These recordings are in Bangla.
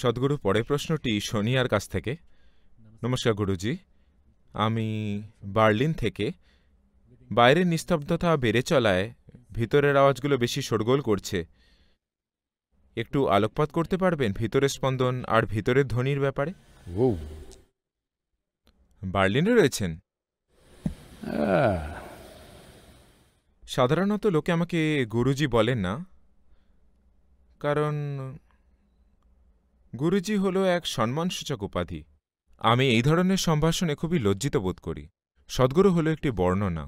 সদ্গুরু পরের প্রশ্নটি সোনিয়ার কাছ থেকে নমস্কার গুরুজি আমি বার্লিন থেকে বাইরের নিস্তব্ধতা বেড়ে চলায় ভিতরের আওয়াজগুলো বেশি শোরগোল করছে একটু আলোকপাত করতে পারবেন ভিতরের স্পন্দন আর ভিতরের ধ্বনির ব্যাপারে ও বার্লিনে রয়েছেন হ্যাঁ। সাধারণত লোকে আমাকে গুরুজি বলেন না কারণ গুরুজি হল এক সম্মানসূচক উপাধি আমি এই ধরনের সম্ভাষণে খুবই লজ্জিত বোধ করি সদ্গুরু হল একটি বর্ণনা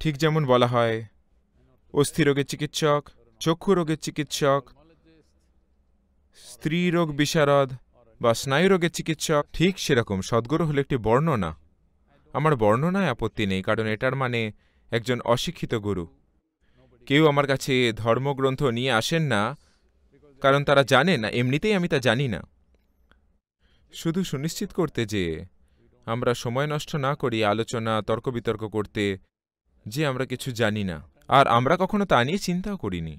ঠিক যেমন বলা হয় অস্থি রোগের চিকিৎসক চক্ষু রোগের চিকিৎসক স্ত্রী রোগ বিশারদ বা স্নায়ু রোগের চিকিৎসক ঠিক সেরকম সদ্গুরু হল একটি বর্ণনা আমার বর্ণনায় আপত্তি নেই কারণ এটার মানে একজন অশিক্ষিত গুরু কেউ আমার কাছে ধর্মগ্রন্থ নিয়ে আসেন না কারণ তারা জানে না এমনিতেই আমি তা জানি না শুধু সুনিশ্চিত করতে যে আমরা সময় নষ্ট না করি আলোচনা তর্ক বিতর্ক করতে যে আমরা কিছু জানি না আর আমরা কখনো তা নিয়ে চিন্তাও করিনি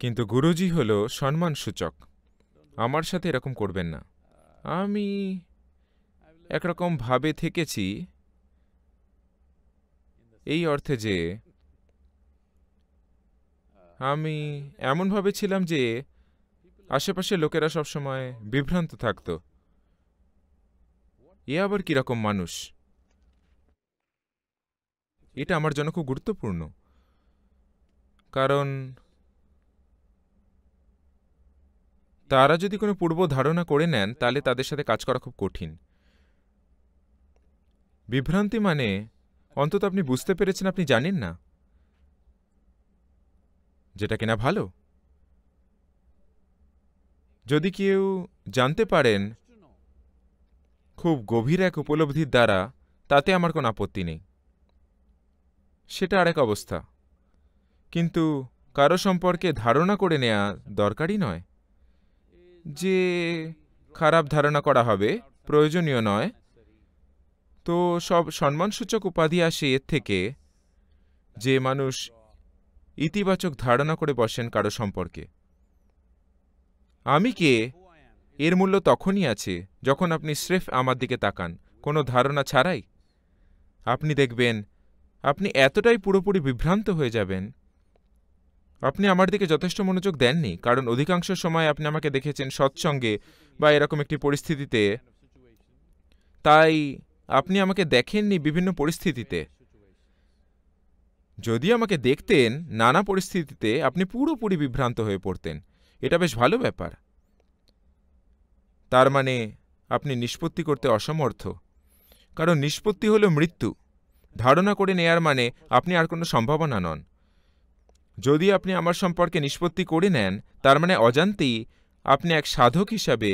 কিন্তু গুরুজি হল সম্মানসূচক আমার সাথে এরকম করবেন না আমি একরকম ভাবে থেকেছি এই অর্থে যে আমি এমনভাবে ছিলাম যে আশেপাশের লোকেরা সবসময় বিভ্রান্ত থাকত এ আবার কীরকম মানুষ এটা আমার জন্য খুব গুরুত্বপূর্ণ কারণ তারা যদি কোনো পূর্ব ধারণা করে নেন তাহলে তাদের সাথে কাজ করা খুব কঠিন বিভ্রান্তি মানে অন্তত আপনি বুঝতে পেরেছেন আপনি জানেন না যেটা কিনা ভালো যদি কেউ জানতে পারেন খুব গভীর এক উপলব্ধির দ্বারা তাতে আমার কোনো আপত্তি নেই সেটা আরেক অবস্থা কিন্তু কারো সম্পর্কে ধারণা করে নেওয়া দরকারই নয় যে খারাপ ধারণা করা হবে প্রয়োজনীয় নয় তো সব সম্মানসূচক উপাধি আসে এর থেকে যে মানুষ ইতিবাচক ধারণা করে বসেন কারো সম্পর্কে আমি কে এর মূল্য তখনই আছে যখন আপনি স্রেফ আমার দিকে তাকান কোনো ধারণা ছাড়াই আপনি দেখবেন আপনি এতটাই পুরোপুরি বিভ্রান্ত হয়ে যাবেন আপনি আমার দিকে যথেষ্ট মনোযোগ দেননি কারণ অধিকাংশ সময় আপনি আমাকে দেখেছেন সৎসঙ্গে বা এরকম একটি পরিস্থিতিতে তাই আপনি আমাকে দেখেননি বিভিন্ন পরিস্থিতিতে যদি আমাকে দেখতেন নানা পরিস্থিতিতে আপনি পুরোপুরি বিভ্রান্ত হয়ে পড়তেন এটা বেশ ভালো ব্যাপার তার মানে আপনি নিষ্পত্তি করতে অসমর্থ কারণ নিষ্পত্তি হলো মৃত্যু ধারণা করে নেয়ার মানে আপনি আর কোনো সম্ভাবনা নন যদি আপনি আমার সম্পর্কে নিষ্পত্তি করে নেন তার মানে অজান্তেই আপনি এক সাধক হিসাবে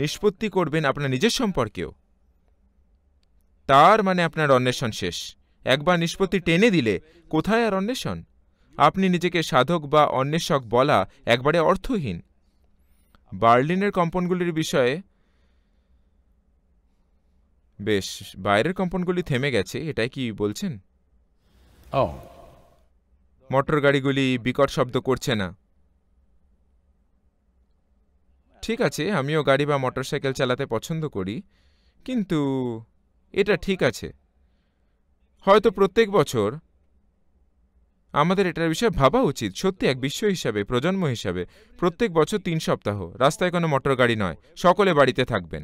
নিষ্পত্তি করবেন আপনার নিজের সম্পর্কেও তার মানে আপনার অন্বেষণ শেষ একবার নিষ্পত্তি টেনে দিলে কোথায় আর অন্বেষণ আপনি নিজেকে সাধক বা অন্বেষক বলা একবারে অর্থহীন বার্লিনের কম্পনগুলির বিষয়ে বেশ বাইরের কম্পনগুলি থেমে গেছে এটাই কি বলছেন মোটর গাড়িগুলি বিকট শব্দ করছে না ঠিক আছে আমিও গাড়ি বা মোটর সাইকেল চালাতে পছন্দ করি কিন্তু এটা ঠিক আছে হয়তো প্রত্যেক বছর আমাদের এটার বিষয়ে ভাবা উচিত সত্যি এক বিশ্ব হিসাবে প্রজন্ম হিসাবে প্রত্যেক বছর তিন সপ্তাহ রাস্তায় কোনো মোটর গাড়ি নয় সকলে বাড়িতে থাকবেন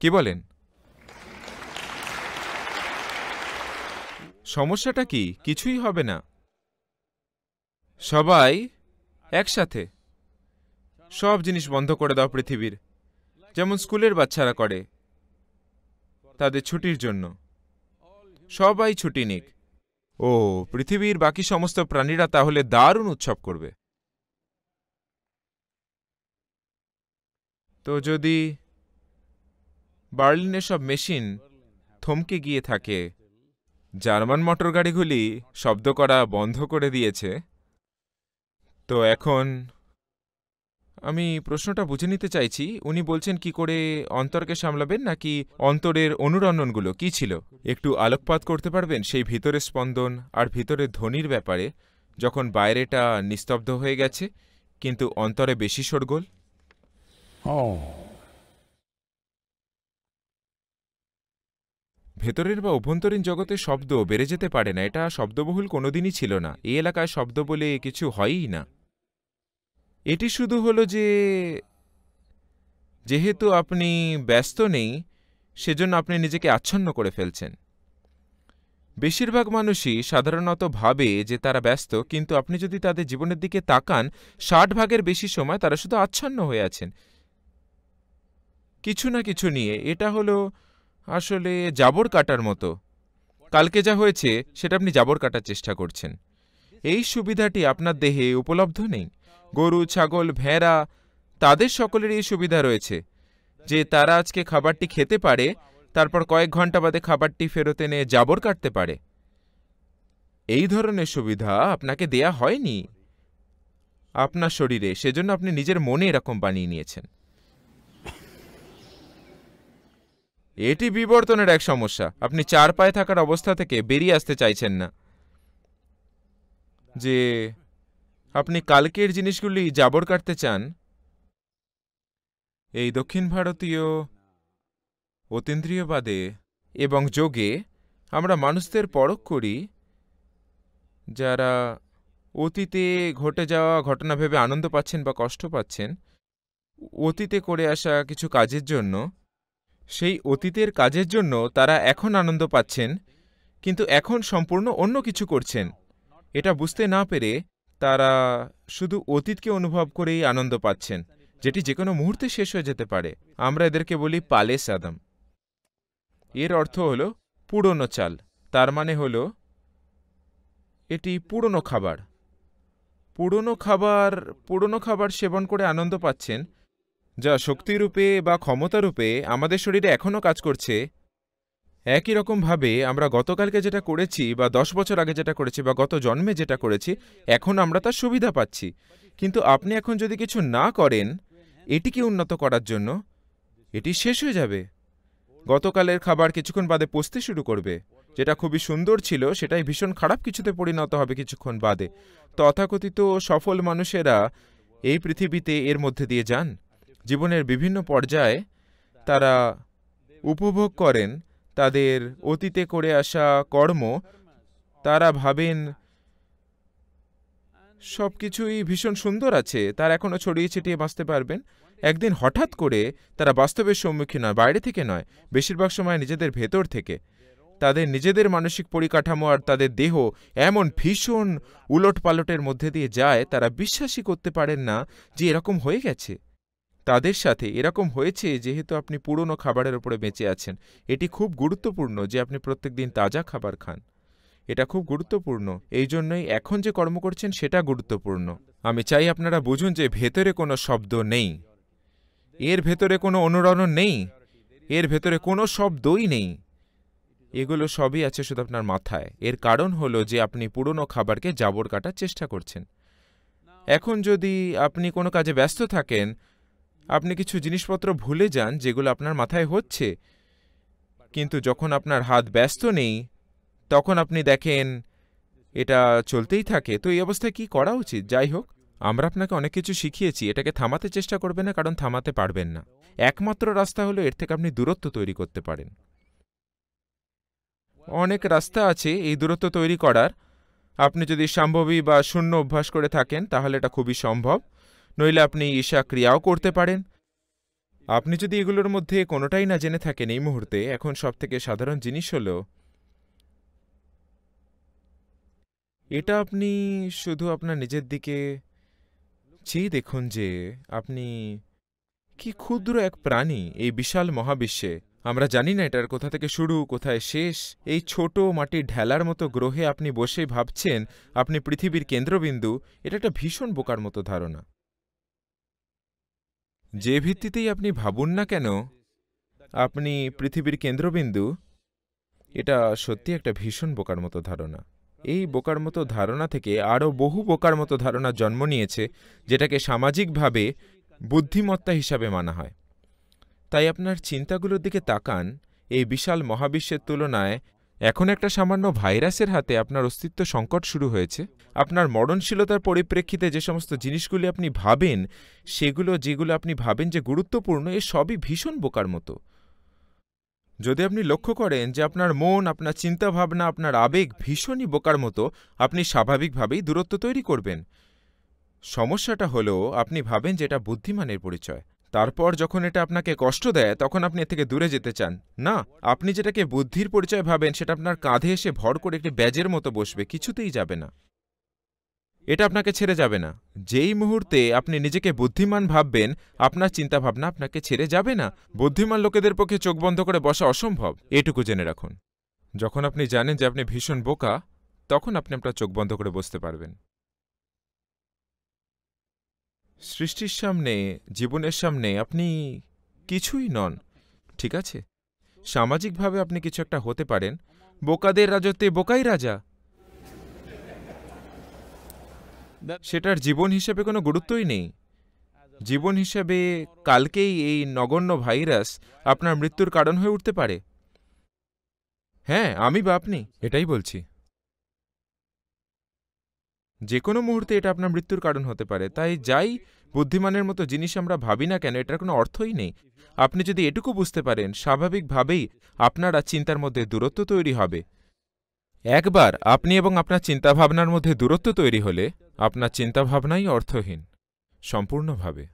কি বলেন সমস্যাটা কি কিছুই হবে না সবাই একসাথে সব জিনিস বন্ধ করে দাও পৃথিবীর যেমন স্কুলের বাচ্চারা করে তাদের ছুটির জন্য সবাই ছুটি নিক ও পৃথিবীর বাকি সমস্ত প্রাণীরা তাহলে দারুণ উৎসব করবে তো যদি বার্লিনে সব মেশিন থমকে গিয়ে থাকে জার্মান মোটর গাড়িগুলি শব্দ করা বন্ধ করে দিয়েছে তো এখন আমি প্রশ্নটা বুঝে নিতে চাইছি উনি বলছেন কি করে অন্তরকে সামলাবেন নাকি অন্তরের অনুরণনগুলো কি ছিল একটু আলোকপাত করতে পারবেন সেই ভিতরের স্পন্দন আর ভিতরের ধ্বনির ব্যাপারে যখন বাইরেটা নিস্তব্ধ হয়ে গেছে কিন্তু অন্তরে বেশি সরগোল oh. ভেতরের বা অভ্যন্তরীণ জগতে শব্দ বেড়ে যেতে পারে না এটা শব্দবহুল কোনোদিনই ছিল না এই এলাকায় শব্দ বলে কিছু হয়ই না এটি শুধু হলো যে যেহেতু আপনি ব্যস্ত নেই সেজন্য আপনি নিজেকে আচ্ছন্ন করে ফেলছেন বেশিরভাগ মানুষই সাধারণত ভাবে যে তারা ব্যস্ত কিন্তু আপনি যদি তাদের জীবনের দিকে তাকান ষাট ভাগের বেশি সময় তারা শুধু আচ্ছন্ন হয়ে আছেন কিছু না কিছু নিয়ে এটা হলো আসলে জাবর কাটার মতো কালকে যা হয়েছে সেটা আপনি জাবর কাটার চেষ্টা করছেন এই সুবিধাটি আপনার দেহে উপলব্ধ নেই গরু ছাগল ভেড়া তাদের সকলেরই এই সুবিধা রয়েছে যে তারা আজকে খাবারটি খেতে পারে তারপর কয়েক ঘন্টা বাদে খাবারটি ফেরত এনে জাবর কাটতে পারে এই ধরনের সুবিধা আপনাকে দেয়া হয়নি আপনার শরীরে সেজন্য আপনি নিজের মনে এরকম বানিয়ে নিয়েছেন এটি বিবর্তনের এক সমস্যা আপনি চার পায়ে থাকার অবস্থা থেকে বেরিয়ে আসতে চাইছেন না যে আপনি কালকের জিনিসগুলি জাবর কাটতে চান এই দক্ষিণ ভারতীয় অতীন্দ্রিয়বাদে এবং যোগে আমরা মানুষদের পরখ করি যারা অতীতে ঘটে যাওয়া ঘটনা ভেবে আনন্দ পাচ্ছেন বা কষ্ট পাচ্ছেন অতীতে করে আসা কিছু কাজের জন্য সেই অতীতের কাজের জন্য তারা এখন আনন্দ পাচ্ছেন কিন্তু এখন সম্পূর্ণ অন্য কিছু করছেন এটা বুঝতে না পেরে তারা শুধু অতীতকে অনুভব করেই আনন্দ পাচ্ছেন যেটি যে কোনো মুহূর্তে শেষ হয়ে যেতে পারে আমরা এদেরকে বলি পালে সাদাম এর অর্থ হল পুরনো চাল তার মানে হল এটি পুরনো খাবার পুরনো খাবার পুরনো খাবার সেবন করে আনন্দ পাচ্ছেন যা শক্তিরূপে বা ক্ষমতারূপে আমাদের শরীরে এখনও কাজ করছে একই রকমভাবে আমরা গতকালকে যেটা করেছি বা দশ বছর আগে যেটা করেছি বা গত জন্মে যেটা করেছি এখন আমরা তার সুবিধা পাচ্ছি কিন্তু আপনি এখন যদি কিছু না করেন এটিকে উন্নত করার জন্য এটি শেষ হয়ে যাবে গতকালের খাবার কিছুক্ষণ বাদে পচতে শুরু করবে যেটা খুবই সুন্দর ছিল সেটাই ভীষণ খারাপ কিছুতে পরিণত হবে কিছুক্ষণ বাদে তথাকথিত সফল মানুষেরা এই পৃথিবীতে এর মধ্যে দিয়ে যান জীবনের বিভিন্ন পর্যায়ে তারা উপভোগ করেন তাদের অতীতে করে আসা কর্ম তারা ভাবেন সব কিছুই ভীষণ সুন্দর আছে তারা এখনও ছড়িয়ে ছিটিয়ে বাঁচতে পারবেন একদিন হঠাৎ করে তারা বাস্তবের সম্মুখীন হয় বাইরে থেকে নয় বেশিরভাগ সময় নিজেদের ভেতর থেকে তাদের নিজেদের মানসিক পরিকাঠামো আর তাদের দেহ এমন ভীষণ উলট পালটের মধ্যে দিয়ে যায় তারা বিশ্বাসই করতে পারেন না যে এরকম হয়ে গেছে তাদের সাথে এরকম হয়েছে যেহেতু আপনি পুরনো খাবারের ওপরে বেঁচে আছেন এটি খুব গুরুত্বপূর্ণ যে আপনি প্রত্যেক দিন তাজা খাবার খান এটা খুব গুরুত্বপূর্ণ এই জন্যই এখন যে কর্ম করছেন সেটা গুরুত্বপূর্ণ আমি চাই আপনারা বুঝুন যে ভেতরে কোনো শব্দ নেই এর ভেতরে কোনো অনুরণন নেই এর ভেতরে কোনো শব্দই নেই এগুলো সবই আছে শুধু আপনার মাথায় এর কারণ হলো যে আপনি পুরনো খাবারকে জাবর কাটার চেষ্টা করছেন এখন যদি আপনি কোনো কাজে ব্যস্ত থাকেন আপনি কিছু জিনিসপত্র ভুলে যান যেগুলো আপনার মাথায় হচ্ছে কিন্তু যখন আপনার হাত ব্যস্ত নেই তখন আপনি দেখেন এটা চলতেই থাকে তো এই অবস্থায় কি করা উচিত যাই হোক আমরা আপনাকে অনেক কিছু শিখিয়েছি এটাকে থামাতে চেষ্টা করবেন না কারণ থামাতে পারবেন না একমাত্র রাস্তা হলো এর থেকে আপনি দূরত্ব তৈরি করতে পারেন অনেক রাস্তা আছে এই দূরত্ব তৈরি করার আপনি যদি সম্ভবী বা শূন্য অভ্যাস করে থাকেন তাহলে এটা খুবই সম্ভব নইলে আপনি ঈশা ক্রিয়াও করতে পারেন আপনি যদি এগুলোর মধ্যে কোনোটাই না জেনে থাকেন এই মুহূর্তে এখন সবথেকে সাধারণ জিনিস হল এটা আপনি শুধু আপনার নিজের দিকে চেয়ে দেখুন যে আপনি কি ক্ষুদ্র এক প্রাণী এই বিশাল মহাবিশ্বে আমরা জানি না এটার কোথা থেকে শুরু কোথায় শেষ এই ছোট মাটির ঢেলার মতো গ্রহে আপনি বসে ভাবছেন আপনি পৃথিবীর কেন্দ্রবিন্দু এটা একটা ভীষণ বোকার মতো ধারণা যে ভিত্তিতেই আপনি ভাবুন না কেন আপনি পৃথিবীর কেন্দ্রবিন্দু এটা সত্যি একটা ভীষণ বোকার মতো ধারণা এই বোকার মতো ধারণা থেকে আরও বহু বোকার মতো ধারণা জন্ম নিয়েছে যেটাকে সামাজিকভাবে বুদ্ধিমত্তা হিসাবে মানা হয় তাই আপনার চিন্তাগুলোর দিকে তাকান এই বিশাল মহাবিশ্বের তুলনায় এখন একটা সামান্য ভাইরাসের হাতে আপনার অস্তিত্ব সংকট শুরু হয়েছে আপনার মরণশীলতার পরিপ্রেক্ষিতে যে সমস্ত জিনিসগুলি আপনি ভাবেন সেগুলো যেগুলো আপনি ভাবেন যে গুরুত্বপূর্ণ এ সবই ভীষণ বোকার মতো যদি আপনি লক্ষ্য করেন যে আপনার মন আপনার চিন্তাভাবনা আপনার আবেগ ভীষণই বোকার মতো আপনি স্বাভাবিকভাবেই দূরত্ব তৈরি করবেন সমস্যাটা হলো আপনি ভাবেন যে এটা বুদ্ধিমানের পরিচয় তারপর যখন এটা আপনাকে কষ্ট দেয় তখন আপনি এর থেকে দূরে যেতে চান না আপনি যেটাকে বুদ্ধির পরিচয় ভাবেন সেটা আপনার কাঁধে এসে ভর করে একটি ব্যাজের মতো বসবে কিছুতেই যাবে না এটা আপনাকে ছেড়ে যাবে না যেই মুহূর্তে আপনি নিজেকে বুদ্ধিমান ভাববেন আপনার চিন্তাভাবনা আপনাকে ছেড়ে যাবে না বুদ্ধিমান লোকেদের পক্ষে চোখ বন্ধ করে বসা অসম্ভব এটুকু জেনে রাখুন যখন আপনি জানেন যে আপনি ভীষণ বোকা তখন আপনি আপনার চোখ বন্ধ করে বসতে পারবেন সৃষ্টির সামনে জীবনের সামনে আপনি কিছুই নন ঠিক আছে সামাজিকভাবে আপনি কিছু একটা হতে পারেন বোকাদের রাজত্বে বোকাই রাজা সেটার জীবন হিসেবে কোনো গুরুত্বই নেই জীবন হিসেবে কালকেই এই নগণ্য ভাইরাস আপনার মৃত্যুর কারণ হয়ে উঠতে পারে হ্যাঁ আমি বা আপনি এটাই বলছি যে কোনো মুহূর্তে এটা আপনার মৃত্যুর কারণ হতে পারে তাই যাই বুদ্ধিমানের মতো জিনিস আমরা ভাবি না কেন এটার কোনো অর্থই নেই আপনি যদি এটুকু বুঝতে পারেন স্বাভাবিকভাবেই আপনারা চিন্তার মধ্যে দূরত্ব তৈরি হবে একবার আপনি এবং আপনার চিন্তাভাবনার মধ্যে দূরত্ব তৈরি হলে আপনার চিন্তাভাবনাই অর্থহীন সম্পূর্ণভাবে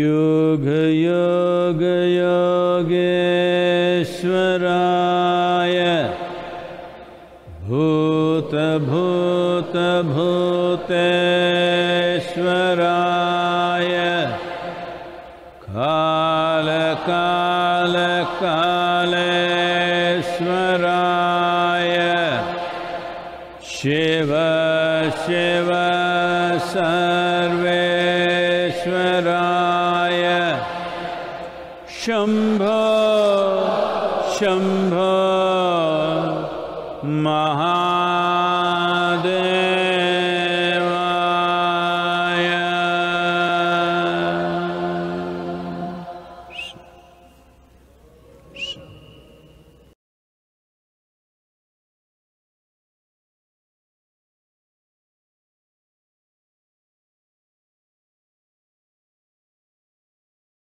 योगयोगयोगेश्वराय भूत भूत काल काल कालेश्वराय शिव शिव सर्वेश्वराय शम्भ जय